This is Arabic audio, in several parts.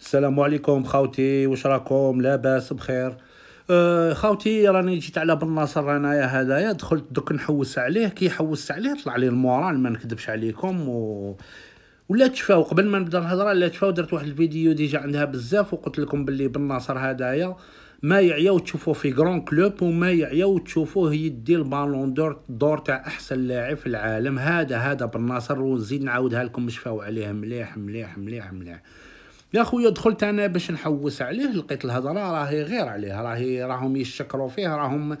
السلام عليكم خاوتي واش راكم لاباس بخير أه خاوتي راني جيت على بن ناصر انايا هذايا دخلت دوك نحوس عليه كي حوس عليه طلع لي المورال ما نكذبش عليكم و ولا تشفى قبل ما نبدا الهضره لا تشفى درت واحد الفيديو ديجا عندها بزاف وقلت لكم باللي بن ناصر هدايا ما يعياو تشوفوه في غران كلوب وما يعياو تشوفوه يدي البالون دور دور تاع احسن لاعب في العالم هذا هذا بن ناصر ونزيد نعاودها لكم مشفاو عليه مليح مليح مليح مليح, مليح. يا خويا دخلت انا باش نحوس عليه لقيت الهضره راهي غير عليه راهي راهم يشكروا فيه راهم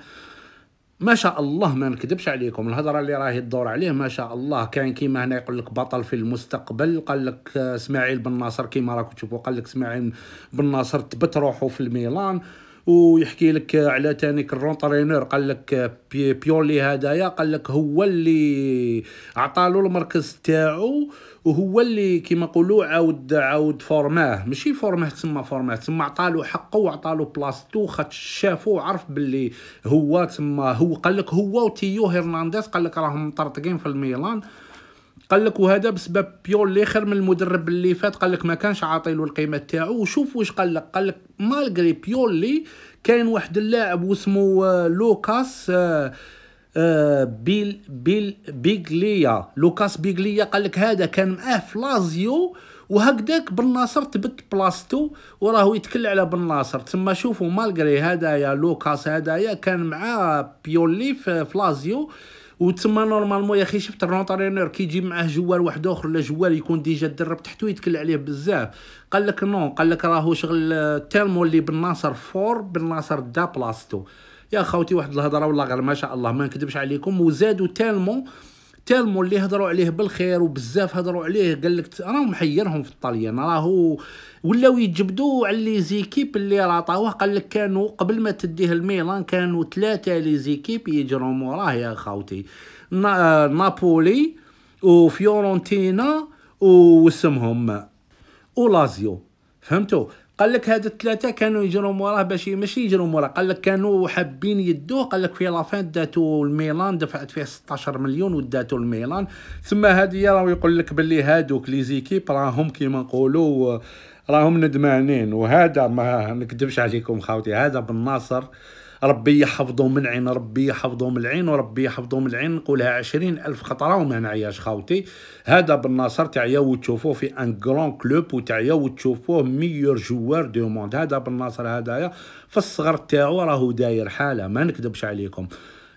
ما شاء الله ما نكذبش عليكم الهضره اللي راهي تدور عليه ما شاء الله كان كيما هنا يقول لك بطل في المستقبل قال لك آه، اسماعيل بن ناصر كيما راكم تشوفوا قال لك اسماعيل بن ناصر تبت روحه في الميلان ويحكي لك على تاني الرونترينور قال لك بي بيولي هدايا قال لك هو اللي عطالو المركز تاعو وهو اللي كيما نقولوا عاود عاود فورماه ماشي فورماه تسمى فورماه تسمى عطالو حقه وعطالو بلاصتو خاطر شافو وعرف باللي هو تسمى هو قال لك هو وتيو هيرنانديز قال لك راهم مطرطقين في الميلان قال لك وهذا بسبب بيولي خير من المدرب اللي فات قال لك ما كانش له القيمه تاعو وشوف واش قال لك قال لك مالغري بيولي كاين واحد اللاعب واسمو آه، لوكاس آه، آه، بيل بيل بيغليا لوكاس بيغليا قال لك هذا كان معاه فلازيو وهكذاك بن ناصر تبت بلاصتو وراهو يتكل على بن ناصر تما شوفوا مالغري هذايا لوكاس هذايا كان مع بيولي في فلازيو وتما نورمالمون يا اخي شفت الرونترينور كيجي معاه جوال واحد اخر ولا جوال يكون ديجا درب تحتو يتكل عليه بزاف قال لك نو قال لك راهو شغل تيرمو اللي بن ناصر فور بن ناصر دا بلاصتو يا خوتي واحد الهضره والله غير ما شاء الله ما نكذبش عليكم وزادوا تالمون تالمو اللي هضروا عليه بالخير وبزاف هضروا عليه قال لك راه محيرهم في الطليان راهو ولاو يجبدوا على لي زيكيب اللي راه طاوه قال لك كانوا قبل ما تديه الميلان كانوا ثلاثه لي زيكيب يجروا موراه يا خاوتي نا... آه، نابولي وفيورنتينا واسمهم ولازيو فهمتوا قال لك هاد الثلاثه كانوا يجروا موراه باش ماشي يجروا موراه قال لك كانوا حابين يدوه قال لك في لافان داتو الميلان دفعت فيه 16 مليون وداتو الميلان ثم هادي راهو يقول لك باللي هادوك لي زيكيب راهم كيما نقولوا راهم ندمانين وهذا ما نكذبش عليكم خاوتي هذا بالناصر ربي يحفظه من عين ربي يحفظه من العين وربي يحفظه من العين نقولها عشرين ألف خطرة وما نعياش خاوتي هذا بالناصر تعياو وتشوفوه في ان كرون كلوب وتعياو وتشوفوه ميور جوار دو موند هذا بالناصر هذايا في الصغر تاعو راهو داير حالة ما نكذبش عليكم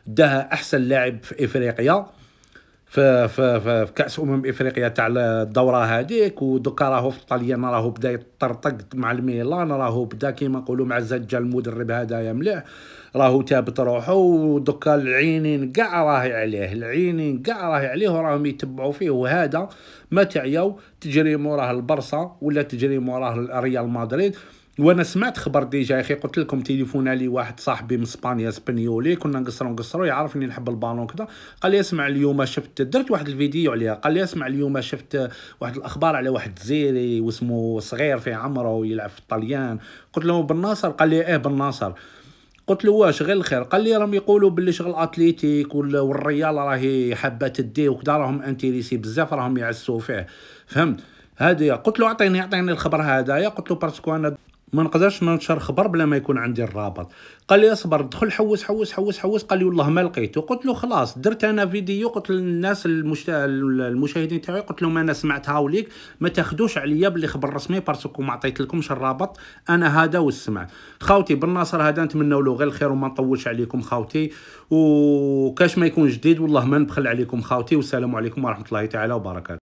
داها احسن لاعب في افريقيا في في في, في كاس امم افريقيا تاع الدوره هذيك ودوكا راهو في الطليان راهو بدا يطرطق مع الميلان راهو بدا كيما نقولوا مع زجا المدرب هذايا مليح راهو ثابت روحو ودوكا العينين كاع راهي عليه العينين كاع راهي عليه وراهم يتبعوا فيه وهذا ما تعياو تجري موراه البرصا ولا تجري موراه ريال مدريد وانا سمعت خبر ديجا يا اخي قلت لكم تليفون لي واحد صاحبي من اسبانيا اسبانيولي كنا نقصروا نقصروا يعرفني نحب البالون كذا قال لي اسمع اليوم شفت درت واحد الفيديو عليها قال لي اسمع اليوم شفت واحد الاخبار على واحد زيري واسمه صغير في عمره يلعب في الطليان قلت له بن ناصر قال لي ايه بن ناصر قلت له واش غير الخير قال لي راهم يقولوا باللي شغل اتليتيك والريال راهي حابه تدي وكذا راهم انتيريسي بزاف راهم يعسوا فيه فهمت هذه قلت له اعطيني اعطيني الخبر هذايا قلت له باسكو انا ما نقدرش ننشر خبر بلا ما يكون عندي الرابط قال لي اصبر دخل حوس حوس حوس حوس قال لي والله ما لقيته قلت له خلاص درت انا فيديو قلت للناس المشت... المشاهدين تاعي قلت لهم انا سمعتها هاوليك ما تاخذوش عليا باللي خبر رسمي باسكو ما عطيت لكمش الرابط انا هذا والسمع خاوتي بالناصر هذا نتمنوا له غير الخير وما نطولش عليكم خاوتي وكاش ما يكون جديد والله ما نبخل عليكم خاوتي والسلام عليكم ورحمه الله تعالى وبركاته